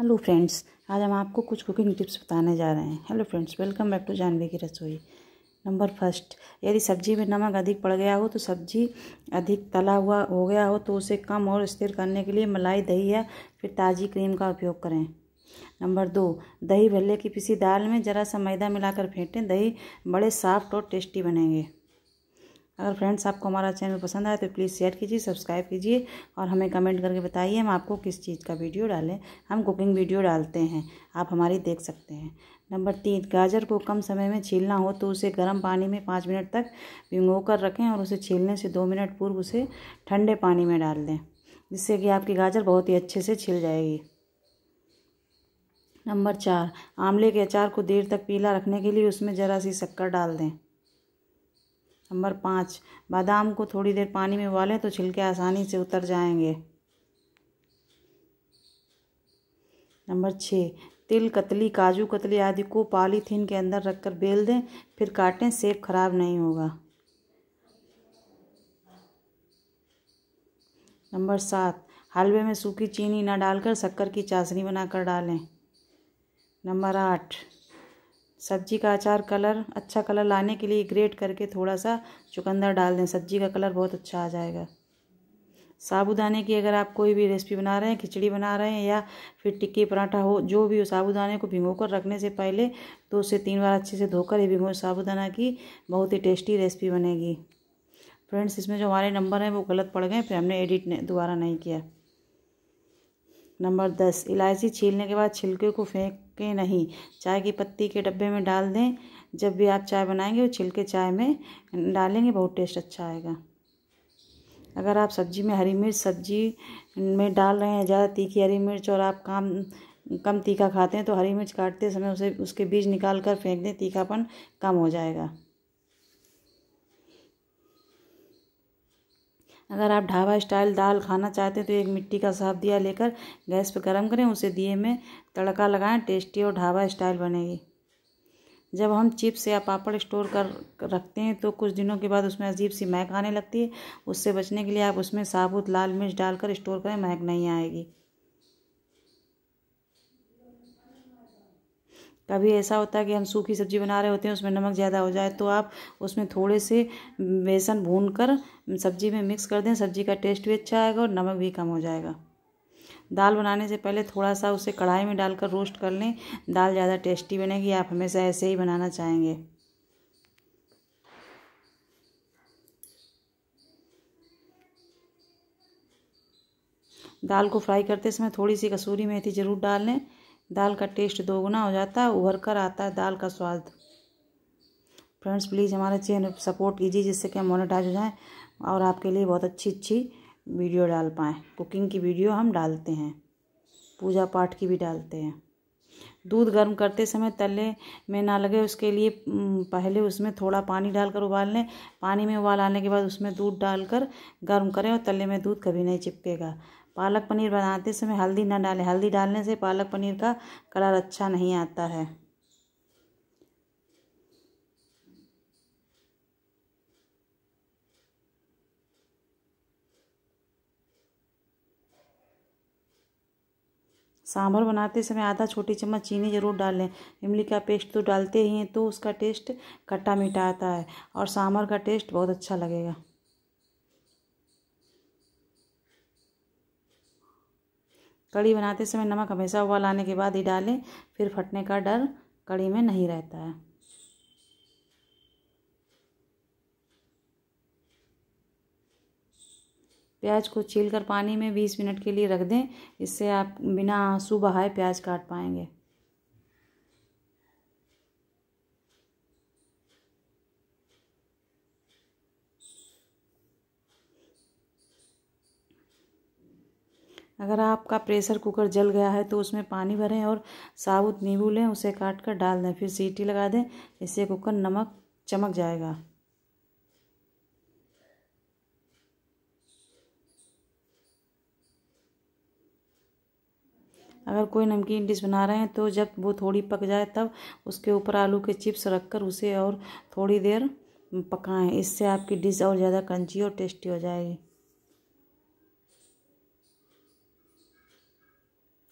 hello friends आज हम आपको कुछ कुकिंग टिप्स बताने जा रहे हैं hello friends welcome back to Janvi की रसोई नंबर फर्स्ट यदि सब्जी में नमक अधिक पड़ गया हो तो सब्जी अधिक तला हुआ हो गया हो तो उसे कम और स्थिर करने के लिए मलाई दही या फिर ताज़ी क्रीम का उपयोग करें नंबर दो दही भल्ले की पिसी दाल में ज़रा सा मैदा मिलाकर फेंटें दही बड़े सॉफ्ट और टेस्टी बनेंगे अगर फ्रेंड्स आपको हमारा चैनल पसंद आए तो प्लीज़ शेयर कीजिए सब्सक्राइब कीजिए और हमें कमेंट करके बताइए हम आपको किस चीज़ का वीडियो डालें हम कुकिंग वीडियो डालते हैं आप हमारी देख सकते हैं नंबर तीन गाजर को कम समय में छीलना हो तो उसे गर्म पानी में पाँच मिनट तक भिंगो कर रखें और उसे छीलने से दो मिनट पूर्व उसे ठंडे पानी में डाल दें जिससे कि आपकी गाजर बहुत ही अच्छे से छिल जाएगी नंबर चार आंवले के अचार को देर तक पीला रखने के लिए उसमें ज़रा सी शक्कर डाल दें नंबर पाँच बादाम को थोड़ी देर पानी में उबालें तो छिलके आसानी से उतर जाएंगे नंबर छः तिल कतली काजू कतली आदि को पॉलीथीन के अंदर रखकर बेल दें फिर काटें सेब खराब नहीं होगा नंबर सात हलवे में सूखी चीनी ना डालकर शक्कर की चाशनी बनाकर डालें नंबर आठ सब्जी का अचार कलर अच्छा कलर लाने के लिए ग्रेट करके थोड़ा सा चुकंदर डाल दें सब्जी का कलर बहुत अच्छा आ जाएगा साबूदाने की अगर आप कोई भी रेसिपी बना रहे हैं खिचड़ी बना रहे हैं या फिर टिक्की पराठा हो जो भी हो साबूदाने को भिगो कर रखने से पहले दो से तीन बार अच्छे से धोकर ही भिगो साबूदाना की बहुत ही टेस्टी रेसिपी बनेगी फ्रेंड्स इसमें जो हमारे नंबर हैं वो गलत पड़ गए फिर हमने एडिट दोबारा नहीं किया नंबर दस इलायची छीलने के बाद छिलके को फेंकें नहीं चाय की पत्ती के डब्बे में डाल दें जब भी आप चाय बनाएंगे वो छिलके चाय में डालेंगे बहुत टेस्ट अच्छा आएगा अगर आप सब्जी में हरी मिर्च सब्जी में डाल रहे हैं ज़्यादा तीखी हरी मिर्च और आप काम कम तीखा खाते हैं तो हरी मिर्च काटते समय उसे उसके बीज निकाल कर फेंक दें तीखापन कम हो जाएगा अगर आप ढाबा स्टाइल दाल खाना चाहते हैं तो एक मिट्टी का साफ दिया लेकर गैस पर गर्म करें उसे दिए में तड़का लगाएं टेस्टी और ढाबा स्टाइल बनेगी जब हम चिप्स या पापड़ स्टोर कर रखते हैं तो कुछ दिनों के बाद उसमें अजीब सी महक आने लगती है उससे बचने के लिए आप उसमें साबुत लाल मिर्च डालकर स्टोर करें महक नहीं आएगी कभी ऐसा होता है कि हम सूखी सब्जी बना रहे होते हैं उसमें नमक ज़्यादा हो जाए तो आप उसमें थोड़े से बेसन भून कर सब्जी में मिक्स कर दें सब्जी का टेस्ट भी अच्छा आएगा और नमक भी कम हो जाएगा दाल बनाने से पहले थोड़ा सा उसे कढ़ाई में डालकर रोस्ट कर लें दाल ज़्यादा टेस्टी बनेगी आप हमेशा ऐसे ही बनाना चाहेंगे दाल को फ्राई करते समय थोड़ी सी कसूरी मेथी ज़रूर डाल लें दाल का टेस्ट दोगुना हो जाता है उभर कर आता है दाल का स्वाद फ्रेंड्स प्लीज़ हमारे चैनल सपोर्ट कीजिए जिससे कि हम मोनेटाइज हो जाएँ और आपके लिए बहुत अच्छी अच्छी वीडियो डाल पाएँ कुकिंग की वीडियो हम डालते हैं पूजा पाठ की भी डालते हैं दूध गर्म करते समय तले में ना लगे उसके लिए पहले उसमें थोड़ा पानी डालकर उबाल लें पानी में उबाल आने के बाद उसमें दूध डालकर गर्म करें और तले में दूध कभी नहीं चिपकेगा पालक पनीर बनाते समय हल्दी ना डालें हल्दी डालने से पालक पनीर का कलर अच्छा नहीं आता है सांभर बनाते समय आधा छोटी चम्मच चीनी ज़रूर डालें इमली का पेस्ट तो डालते ही हैं तो उसका टेस्ट खट्टा मीठा आता है और सांभर का टेस्ट बहुत अच्छा लगेगा कड़ी बनाते समय नमक हमेशा उबाल आने के बाद ही डालें फिर फटने का डर कड़ी में नहीं रहता है प्याज को छील कर पानी में बीस मिनट के लिए रख दें इससे आप बिना आंसू बहाए प्याज काट पाएंगे अगर आपका प्रेशर कुकर जल गया है तो उसमें पानी भरें और साबुत नींबू लें उसे काट कर डाल दें फिर सीटी लगा दें इससे कुकर नमक चमक जाएगा अगर कोई नमकीन डिश बना रहे हैं तो जब वो थोड़ी पक जाए तब उसके ऊपर आलू के चिप्स रखकर उसे और थोड़ी देर पकाएं इससे आपकी डिश और ज़्यादा क्रंची और टेस्टी हो जाएगी